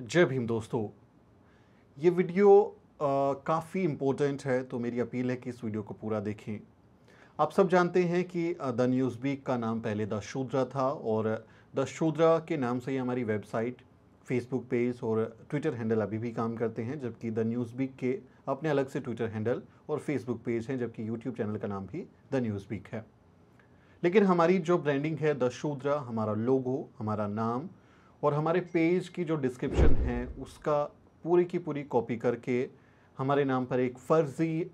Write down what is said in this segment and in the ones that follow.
जय भीम दोस्तों ये वीडियो काफ़ी इम्पोर्टेंट है तो मेरी अपील है कि इस वीडियो को पूरा देखें आप सब जानते हैं कि द न्यूज़ वीक का नाम पहले द शूद्रा था और द शूद्रा के नाम से ही हमारी वेबसाइट फेसबुक पेज और ट्विटर हैंडल अभी भी काम करते हैं जबकि द न्यूज़ वीक के अपने अलग से ट्विटर हैंडल और फेसबुक पेज हैं जबकि यूट्यूब चैनल का नाम भी द न्यूज़ वीक है लेकिन हमारी जो ब्रांडिंग है द शूद्रा हमारा लोगो हमारा नाम और हमारे पेज की जो डिस्क्रिप्शन है उसका पूरी की पूरी कॉपी करके हमारे नाम पर एक फर्जी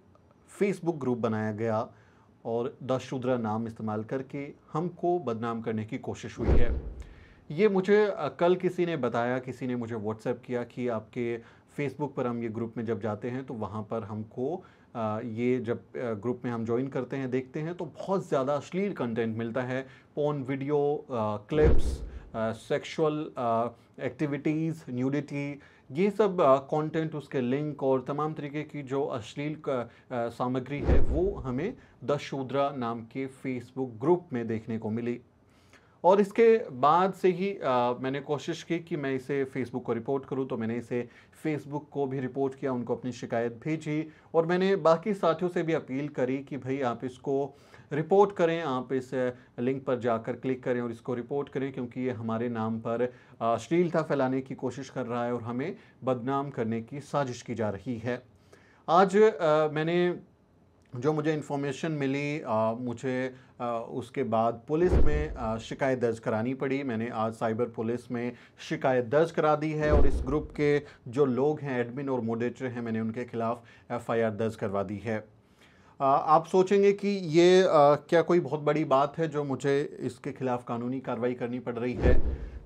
फेसबुक ग्रुप बनाया गया और दशुद्रा नाम इस्तेमाल करके हमको बदनाम करने की कोशिश हुई है ये मुझे कल किसी ने बताया किसी ने मुझे व्हाट्सएप किया कि आपके फेसबुक पर हम ये ग्रुप में जब जाते हैं तो वहाँ पर हमको ये जब ग्रुप में हम ज्वाइन करते हैं देखते हैं तो बहुत ज़्यादा अश्लील कंटेंट मिलता है porn video clips sexual activities nudity ये सब कंटेंट uh, उसके लिंक और तमाम तरीके की जो अश्लील uh, uh, सामग्री है वो हमें दशूद्रा नाम के फेसबुक ग्रुप में देखने को मिली और इसके बाद से ही आ, मैंने कोशिश की कि मैं इसे फेसबुक को रिपोर्ट करूं तो मैंने इसे फेसबुक को भी रिपोर्ट किया उनको अपनी शिकायत भेजी और मैंने बाकी साथियों से भी अपील करी कि भाई आप इसको रिपोर्ट करें आप इस लिंक पर जाकर क्लिक करें और इसको रिपोर्ट करें क्योंकि ये हमारे नाम पर अश्लीलता फैलाने की कोशिश कर रहा है और हमें बदनाम करने की साजिश की जा रही है आज आ, मैंने जो मुझे इन्फॉर्मेशन मिली आ, मुझे उसके बाद पुलिस में शिकायत दर्ज करानी पड़ी मैंने आज साइबर पुलिस में शिकायत दर्ज करा दी है और इस ग्रुप के जो लोग हैं एडमिन और मोडेटर हैं मैंने उनके खिलाफ एफआईआर दर्ज करवा दी है आप सोचेंगे कि ये क्या कोई बहुत बड़ी बात है जो मुझे इसके खिलाफ कानूनी कार्रवाई करनी पड़ रही है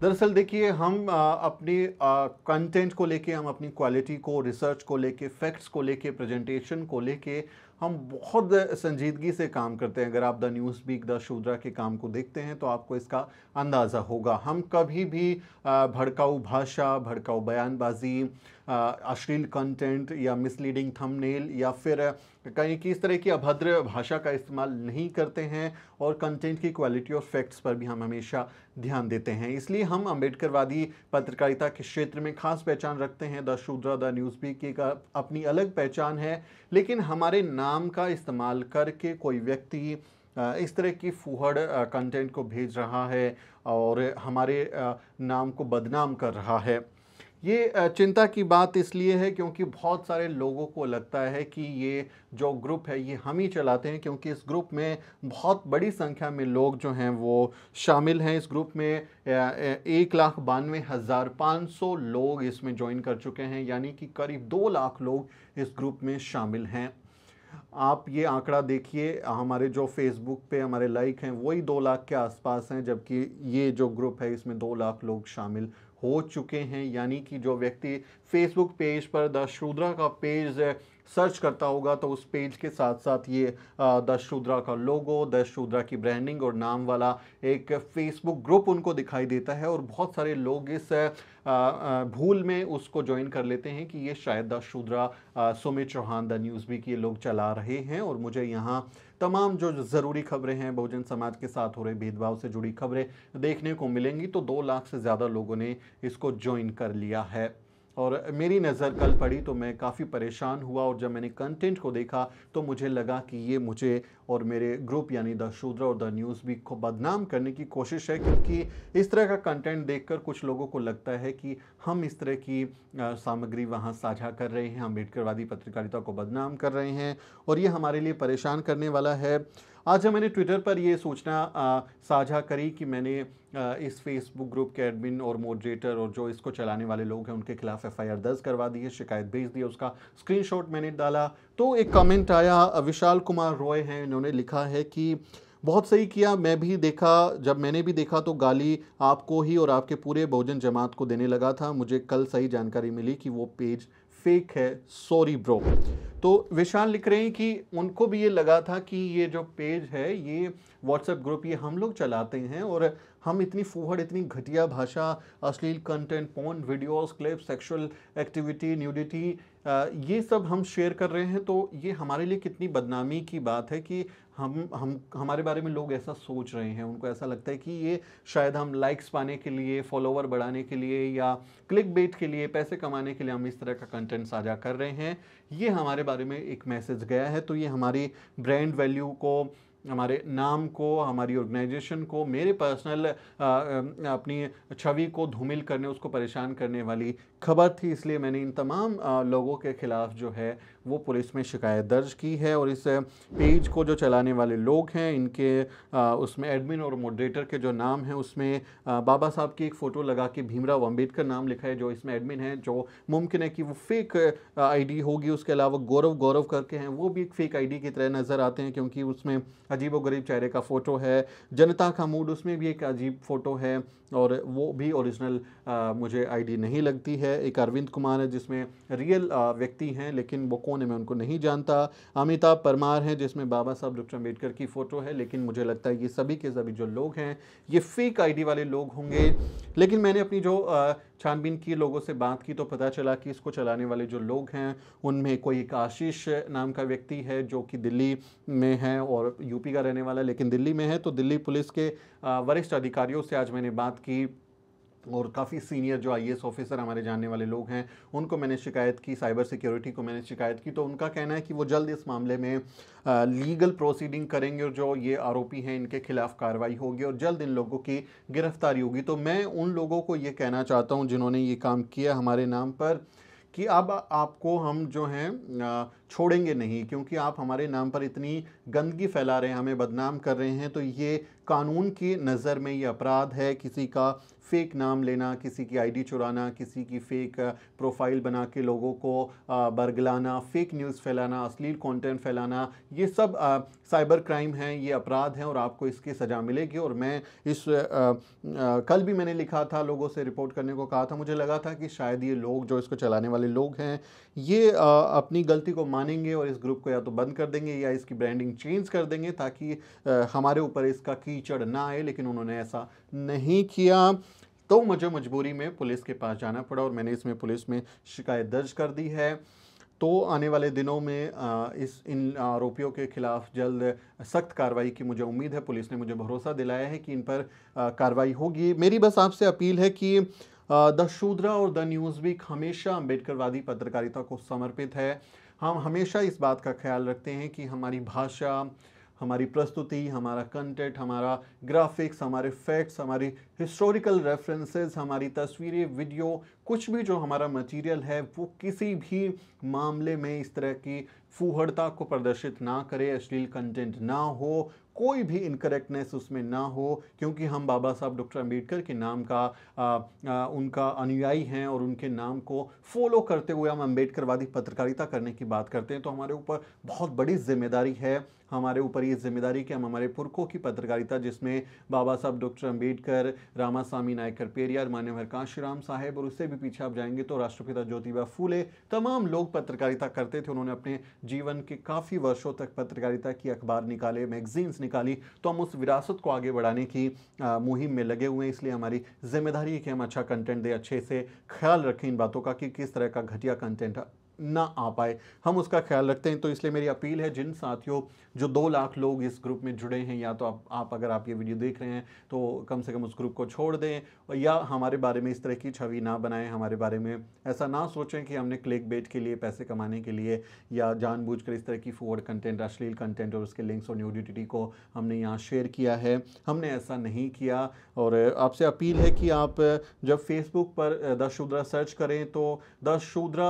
दरअसल देखिए हम अपने कंटेंट को लेके हम अपनी क्वालिटी को रिसर्च को लेके फैक्ट्स को लेके प्रेजेंटेशन को लेके हम बहुत संजीदगी से काम करते हैं अगर आप the news week the Shudra के काम को देखते हैं तो आपको इसका अंदाज़ा होगा हम कभी भी भड़काऊ भाषा भड़काऊ बयानबाजी अश्लील कंटेंट या मिसलीडिंग थंबनेल या फिर कहीं कि इस तरह की अभद्र भाषा का इस्तेमाल नहीं करते हैं और कंटेंट की क्वालिटी और फैक्ट्स पर भी हम हमेशा ध्यान देते हैं इसलिए हम अम्बेडकरवादी पत्रकारिता के क्षेत्र में खास पहचान रखते हैं द शूद्रा द न्यूज़ भी की का अपनी अलग पहचान है लेकिन हमारे नाम का इस्तेमाल करके कोई व्यक्ति इस तरह की फूहड़ कंटेंट को भेज रहा है और हमारे नाम को बदनाम कर रहा है ये चिंता की बात इसलिए है क्योंकि बहुत सारे लोगों को लगता है कि ये जो ग्रुप है ये हम ही चलाते हैं क्योंकि इस ग्रुप में बहुत बड़ी संख्या में लोग जो हैं वो शामिल हैं इस ग्रुप में एक लाख बानवे हज़ार पाँच सौ लोग इसमें ज्वाइन कर चुके हैं यानी कि करीब दो लाख लोग इस ग्रुप में शामिल हैं आप ये आंकड़ा देखिए हमारे जो फेसबुक पे हमारे लाइक हैं वही दो लाख के आसपास हैं जबकि ये जो ग्रुप है इसमें दो लाख लोग शामिल हो चुके हैं यानी कि जो व्यक्ति फेसबुक पेज पर द शूद्रा का पेज सर्च करता होगा तो उस पेज के साथ साथ ये दश शूद्रा का लोगो दश शूद्रा की ब्रांडिंग और नाम वाला एक फेसबुक ग्रुप उनको दिखाई देता है और बहुत सारे लोग इस भूल में उसको ज्वाइन कर लेते हैं कि ये शायद the Shudra Sumit Chauhan the news भी ये लोग चला रहे हैं और मुझे यहाँ तमाम जो ज़रूरी खबरें हैं बहुजन समाज के साथ हो रहे भेदभाव से जुड़ी खबरें देखने को मिलेंगी तो दो लाख से ज़्यादा लोगों ने इसको ज्वाइन कर लिया है और मेरी नज़र कल पड़ी तो मैं काफ़ी परेशान हुआ और जब मैंने कंटेंट को देखा तो मुझे लगा कि ये मुझे और मेरे ग्रुप यानी द शूद्र और द न्यूज़ भी को बदनाम करने की कोशिश है क्योंकि इस तरह का कंटेंट देखकर कुछ लोगों को लगता है कि हम इस तरह की सामग्री वहाँ साझा कर रहे हैं अम्बेडकरवादी पत्रकारिता को बदनाम कर रहे हैं और ये हमारे लिए परेशान करने वाला है आज मैंने ट्विटर पर ये सूचना साझा करी कि मैंने आ, इस फेसबुक ग्रुप के एडमिन और मोडरेटर और जो इसको चलाने वाले लोग हैं उनके खिलाफ एफआईआर दर्ज करवा दी है शिकायत भेज दी है उसका स्क्रीनशॉट मैंने डाला तो एक कमेंट आया विशाल कुमार रॉय हैं इन्होंने लिखा है कि बहुत सही किया मैं भी देखा जब मैंने भी देखा तो गाली आपको ही और आपके पूरे बहुजन जमात को देने लगा था मुझे कल सही जानकारी मिली कि वो पेज फेक है सॉरी ब्रो तो विशाल लिख रहे हैं कि उनको भी ये लगा था कि ये जो पेज है ये व्हाट्सएप ग्रुप ये हम लोग चलाते हैं और हम इतनी फूहड़ इतनी घटिया भाषा अश्लील content porn videos clip sexual activity nudity ये सब हम शेयर कर रहे हैं तो ये हमारे लिए कितनी बदनामी की बात है कि हम हम हमारे बारे में लोग ऐसा सोच रहे हैं उनको ऐसा लगता है कि ये शायद हम लाइक्स पाने के लिए फॉलोवर बढ़ाने के लिए या क्लिक बेट के लिए पैसे कमाने के लिए हम इस तरह का कंटेंट साझा कर रहे हैं ये हमारे बारे में एक मैसेज गया है तो ये हमारी ब्रांड वैल्यू को हमारे नाम को हमारी ऑर्गेनाइजेशन को मेरे पर्सनल अपनी छवि को धूमिल करने उसको परेशान करने वाली खबर थी इसलिए मैंने इन तमाम लोगों के ख़िलाफ़ जो है वो पुलिस में शिकायत दर्ज की है और इस पेज को जो चलाने वाले लोग हैं इनके उसमें एडमिन और मोडरेटर के जो नाम हैं उसमें बाबा साहब की एक फ़ोटो लगा के भीमराव अम्बेडकर नाम लिखा है जो इसमें एडमिन है जो मुमकिन है कि वो फेक आईडी होगी उसके अलावा गौरव गौरव करके हैं वो भी एक फ़ेक आई की तरह नज़र आते हैं क्योंकि उसमें अजीब व गरीब चेहरे का फ़ोटो है जनता का मूड उसमें भी एक अजीब फ़ोटो है और वो भी औरिजिनल मुझे आई नहीं लगती है है एक अरविंद कुमार है जिसमें रियल व्यक्ति हैं लेकिन वो कौन है मैं उनको नहीं जानता अमिताभ परमार हैं जिसमें बाबा साहब डॉक्टर अम्बेडकर की फ़ोटो है लेकिन मुझे लगता है ये सभी के सभी जो लोग हैं ये फेक आई वाले लोग होंगे लेकिन मैंने अपनी जो छानबीन की लोगों से बात की तो पता चला कि इसको चलाने वाले जो लोग हैं उनमें कोई एक आशीष नाम का व्यक्ति है जो कि दिल्ली में है और यूपी का रहने वाला लेकिन दिल्ली में है तो दिल्ली पुलिस के वरिष्ठ अधिकारियों से आज मैंने बात की और काफ़ी सीनियर जो आई ऑफिसर हमारे जानने वाले लोग हैं उनको मैंने शिकायत की साइबर सिक्योरिटी को मैंने शिकायत की तो उनका कहना है कि वो जल्द इस मामले में आ, लीगल प्रोसीडिंग करेंगे और जो ये आरोपी हैं इनके खिलाफ कार्रवाई होगी और जल्द इन लोगों की गिरफ्तारी होगी तो मैं उन लोगों को ये कहना चाहता हूँ जिन्होंने ये काम किया हमारे नाम पर कि अब आपको हम जो हैं छोड़ेंगे नहीं क्योंकि आप हमारे नाम पर इतनी गंदगी फैला रहे हैं हमें बदनाम कर रहे हैं तो ये कानून की नज़र में ये अपराध है किसी का फ़ेक नाम लेना किसी की आईडी चुराना किसी की फ़ेक प्रोफाइल बना के लोगों को बरगलाना फ़ेक न्यूज़ फैलाना अश्लील कंटेंट फैलाना ये सब आ, साइबर क्राइम है ये अपराध हैं और आपको इसकी सज़ा मिलेगी और मैं इस आ, आ, कल भी मैंने लिखा था लोगों से रिपोर्ट करने को कहा था मुझे लगा था कि शायद ये लोग जो इसको चलाने वाले लोग हैं ये आ, अपनी गलती को मानेंगे और इस ग्रुप को या तो बंद कर देंगे या इसकी ब्रांडिंग चेंज कर देंगे ताकि आ, हमारे ऊपर इसका की कीचड़ ना आए लेकिन उन्होंने ऐसा नहीं किया तो मुझे मजबूरी में पुलिस के पास जाना पड़ा और मैंने इसमें पुलिस में शिकायत दर्ज कर दी है तो आने वाले दिनों में इस इन आरोपियों के खिलाफ जल्द सख्त कार्रवाई की मुझे उम्मीद है पुलिस ने मुझे भरोसा दिलाया है कि इन पर कार्रवाई होगी मेरी बस आपसे अपील है कि द शूद्रा और द न्यूज़ वीक हमेशा अम्बेडकरवादी पत्रकारिता को समर्पित है हम हमेशा इस बात का ख्याल रखते हैं कि हमारी भाषा हमारी प्रस्तुति हमारा कंटेंट हमारा ग्राफिक्स हमारे फैक्ट्स हमारी हिस्टोरिकल रेफरेंसेस हमारी तस्वीरें वीडियो कुछ भी जो हमारा मटेरियल है वो किसी भी मामले में इस तरह की फूहड़ता को प्रदर्शित ना करे अश्लील कंटेंट ना हो कोई भी इनकरेक्टनेस उसमें ना हो क्योंकि हम बाबा साहब डॉक्टर अंबेडकर के नाम का आ, आ, उनका अनुयायी हैं और उनके नाम को फॉलो करते हुए हम अम्बेडकरवादी पत्रकारिता करने की बात करते हैं तो हमारे ऊपर बहुत बड़ी जिम्मेदारी है हमारे ऊपर ये जिम्मेदारी कि हम हमारे पुरखों की पत्रकारिता जिसमें बाबा साहब डॉक्टर अम्बेडकर रामा स्वामी नायकर पेरियार मान्यवर काशीराम साहेब और उससे भी पीछे आप जाएंगे तो राष्ट्रपिता ज्योतिबा फूले तमाम लोग पत्रकारिता करते थे उन्होंने अपने जीवन के काफ़ी वर्षों तक पत्रकारिता की अखबार निकाले मैगजीन्स निकाली तो हम उस विरासत को आगे बढ़ाने की मुहिम में लगे हुए हैं इसलिए हमारी जिम्मेदारी है कि हम अच्छा कंटेंट दें अच्छे से ख्याल रखें इन बातों का कि किस तरह का घटिया कंटेंट ना आ पाए हम उसका ख्याल रखते हैं तो इसलिए मेरी अपील है जिन साथियों जो दो लाख लोग इस ग्रुप में जुड़े हैं या तो आप, आप अगर आप ये वीडियो देख रहे हैं तो कम से कम उस ग्रुप को छोड़ दें या हमारे बारे में इस तरह की छवि ना बनाएं हमारे बारे में ऐसा ना सोचें कि हमने क्लिक बेच के लिए पैसे कमाने के लिए या जानबूझ इस तरह की फोर्ड कंटेंट अश्लील कंटेंट और उसके लिंक्स और न्यूडिटी को हमने यहाँ शेयर किया है हमने ऐसा नहीं किया और आपसे अपील है कि आप जब फेसबुक पर द शूद्रा सर्च करें तो द शूद्रा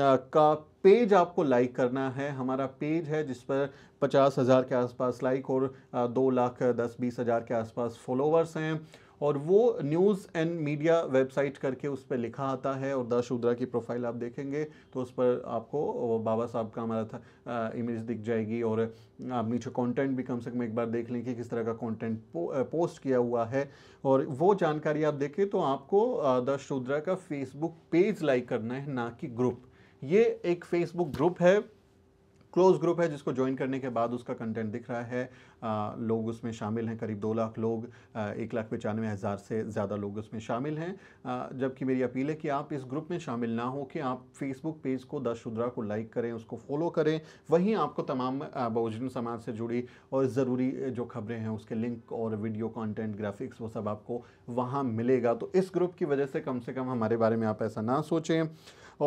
का पेज आपको लाइक करना है हमारा पेज है जिस पर पचास हज़ार के आसपास लाइक और दो लाख दस बीस हज़ार के आसपास फॉलोवर्स हैं और वो न्यूज़ एंड मीडिया वेबसाइट करके उस पर लिखा आता है और दश की प्रोफाइल आप देखेंगे तो उस पर आपको बाबा साहब का हमारा था आ, इमेज दिख जाएगी और आप नीचे कंटेंट भी कम से कम एक बार देख लें कि किस तरह का कंटेंट पो, पोस्ट किया हुआ है और वो जानकारी आप देखें तो आपको दश का फेसबुक पेज लाइक करना है ना कि ग्रुप ये एक फेसबुक ग्रुप है क्लोज ग्रुप है जिसको ज्वाइन करने के बाद उसका कंटेंट दिख रहा है आ, लोग उसमें शामिल हैं करीब दो लाख लोग आ, एक लाख पचानवे हज़ार से ज़्यादा लोग उसमें शामिल हैं जबकि मेरी अपील है कि आप इस ग्रुप में शामिल ना हो कि आप फेसबुक पेज को दस शुद्रा को लाइक करें उसको फॉलो करें वहीं आपको तमाम बहुजन समाज से जुड़ी और ज़रूरी जो खबरें हैं उसके लिंक और वीडियो कॉन्टेंट ग्राफिक्स वो सब आपको वहाँ मिलेगा तो इस ग्रुप की वजह से कम से कम हमारे बारे में आप ऐसा ना सोचें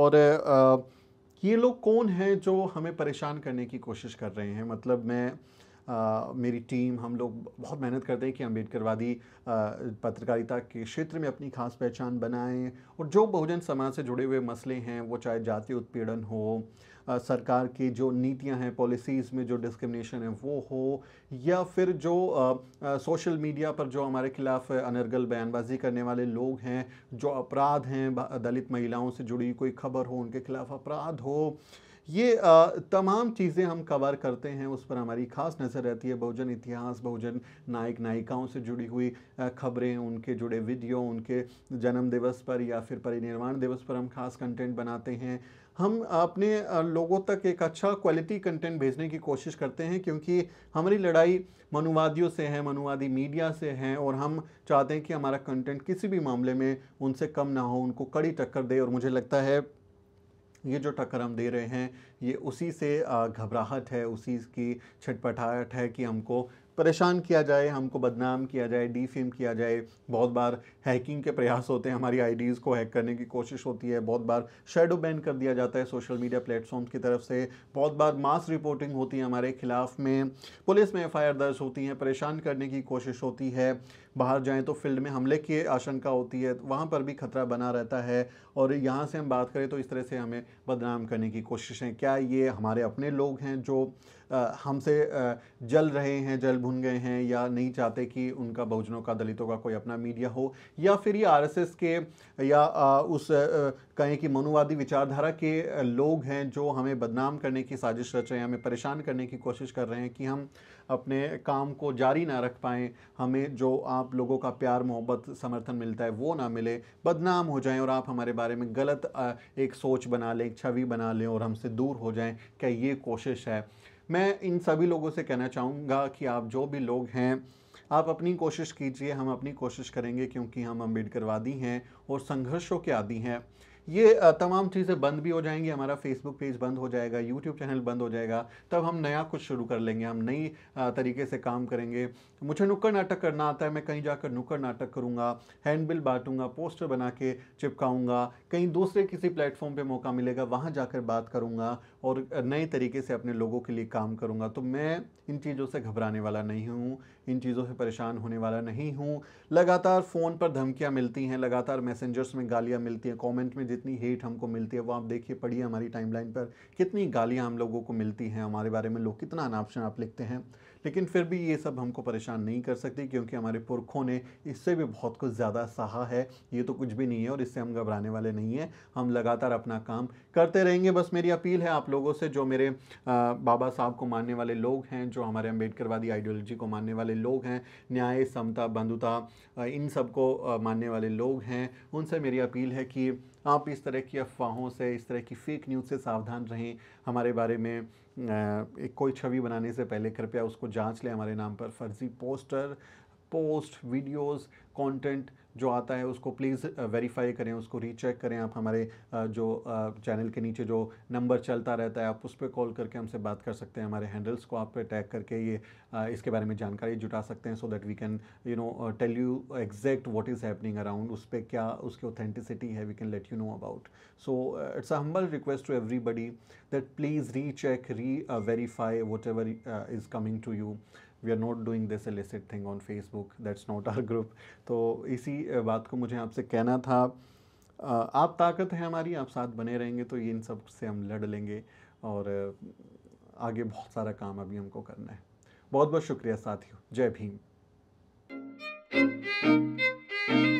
और आ, ये लोग कौन हैं जो हमें परेशान करने की कोशिश कर रहे हैं मतलब मैं आ, मेरी टीम हम लोग बहुत मेहनत करते हैं कि अम्बेडकरवादी पत्रकारिता के क्षेत्र में अपनी खास पहचान बनाएं और जो बहुजन समाज से जुड़े हुए मसले हैं वो चाहे जाति उत्पीड़न हो आ, सरकार की जो नीतियां हैं पॉलिसीज़ में जो डिस्क्रिमिनेशन है वो हो या फिर जो आ, सोशल मीडिया पर जो हमारे खिलाफ अनर्गल बयानबाजी करने वाले लोग हैं जो अपराध हैं दलित महिलाओं से जुड़ी कोई खबर हो उनके खिलाफ अपराध हो ये तमाम चीज़ें हम कवर करते हैं उस पर हमारी खास नज़र रहती है बहुजन इतिहास बहुजन नायक नायिकाओं से जुड़ी हुई खबरें उनके जुड़े वीडियो उनके जन्म दिवस पर या फिर परिनिर्वाण दिवस पर हम खास कंटेंट बनाते हैं हम अपने लोगों तक एक अच्छा क्वालिटी कंटेंट भेजने की कोशिश करते हैं क्योंकि हमारी लड़ाई मनुवादियों से है मनुवादी मीडिया से है और हम चाहते हैं कि हमारा कंटेंट किसी भी मामले में उनसे कम ना हो उनको कड़ी टक्कर दे और मुझे लगता है ये जो टक्कर हम दे रहे हैं ये उसी से घबराहट है उसी की छटपटाहट है कि हमको परेशान किया जाए हमको बदनाम किया जाए डीफेम किया जाए बहुत बार हैकिंग के प्रयास होते हैं हमारी आईडीज़ को हैक करने की कोशिश होती है बहुत बार शेडो बैन कर दिया जाता है सोशल मीडिया प्लेटफॉर्म की तरफ से बहुत बार मास रिपोर्टिंग होती है हमारे खिलाफ़ में पुलिस में एफ दर्ज होती हैं परेशान करने की कोशिश होती है बाहर जाएँ तो फील्ड में हमले की आशंका होती है वहाँ पर भी खतरा बना रहता है और यहाँ से हम बात करें तो इस तरह से हमें बदनाम करने की कोशिशें क्या ये हमारे अपने लोग हैं जो हमसे जल रहे हैं जल भुन गए हैं या नहीं चाहते कि उनका बहुजनों का दलितों का कोई अपना मीडिया हो या फिर ये आर के या उस कहें कि मनुवादी विचारधारा के लोग हैं जो हमें बदनाम करने की साजिश रच रहे हैं हमें परेशान करने की कोशिश कर रहे हैं कि हम अपने काम को जारी ना रख पाएँ हमें जो आप आप लोगों का प्यार मोहब्बत समर्थन मिलता है वो ना मिले बदनाम हो जाएं और आप हमारे बारे में गलत एक सोच बना लें एक छवि बना लें और हमसे दूर हो जाएं क्या ये कोशिश है मैं इन सभी लोगों से कहना चाहूँगा कि आप जो भी लोग हैं आप अपनी कोशिश कीजिए हम अपनी कोशिश करेंगे क्योंकि हम अम्बेडकरवादी हैं और संघर्षों के आदि हैं ये तमाम चीज़ें बंद भी हो जाएंगी हमारा फेसबुक पेज बंद हो जाएगा यूट्यूब चैनल बंद हो जाएगा तब हम नया कुछ शुरू कर लेंगे हम नई तरीके से काम करेंगे मुझे नुक्कड़ नाटक करना आता है मैं कहीं जाकर नुक्कड़ नाटक करूँगा हैंडबिल बांटूँगा पोस्टर बना के चिपकाऊँगा कहीं दूसरे किसी प्लेटफॉर्म पर मौका मिलेगा वहाँ जाकर बात करूँगा और नए तरीके से अपने लोगों के लिए काम करूँगा तो मैं इन चीज़ों से घबराने वाला नहीं हूँ इन चीज़ों से परेशान होने वाला नहीं हूँ लगातार फ़ोन पर धमकियाँ मिलती हैं लगातार मैसेंजर्स में गालियाँ मिलती हैं कमेंट में जितनी हेट हमको मिलती है वो आप देखिए पढ़िए हमारी टाइमलाइन पर कितनी गालियाँ हम लोगों को मिलती हैं हमारे बारे में लोग कितना अनाप शनाप लिखते हैं लेकिन फिर भी ये सब हमको परेशान नहीं कर सकती क्योंकि हमारे पुरखों ने इससे भी बहुत कुछ ज़्यादा सहा है ये तो कुछ भी नहीं है और इससे हम घबराने वाले नहीं हैं हम लगातार अपना काम करते रहेंगे बस मेरी अपील है आप लोगों से जो मेरे बाबा साहब को मानने वाले लोग हैं जो हमारे अम्बेडकरवादी आइडियोलॉजी को मानने वाले लोग हैं न्याय समता बंधुता इन सब को मानने वाले लोग हैं उनसे मेरी अपील है कि आप इस तरह की अफवाहों से इस तरह की फेक न्यूज़ से सावधान रहें हमारे बारे में एक कोई छवि बनाने से पहले कृपया उसको जांच लें हमारे नाम पर फर्जी पोस्टर पोस्ट वीडियोस कंटेंट जो आता है उसको प्लीज़ वेरीफाई uh, करें उसको रीचेक करें आप हमारे uh, जो चैनल uh, के नीचे जो नंबर चलता रहता है आप उस पर कॉल करके हमसे बात कर सकते हैं हमारे हैंडल्स को आप टैग करके ये इसके बारे में जानकारी जुटा सकते हैं so that we can you know tell you exact what is happening around उस पर क्या उसकी ऑथेंटिसिटी है we can let you know about so it's a humble request to everybody that please re check re verify whatever is coming to you we are not doing this illicit thing on Facebook that's not our group तो इसी बात को मुझे आपसे कहना था आप ताकत है हमारी आप साथ बने रहेंगे तो ये इन सब से हम लड़ लेंगे और आगे बहुत सारा काम अभी हमको करना है बहुत बहुत शुक्रिया साथियों जय भीम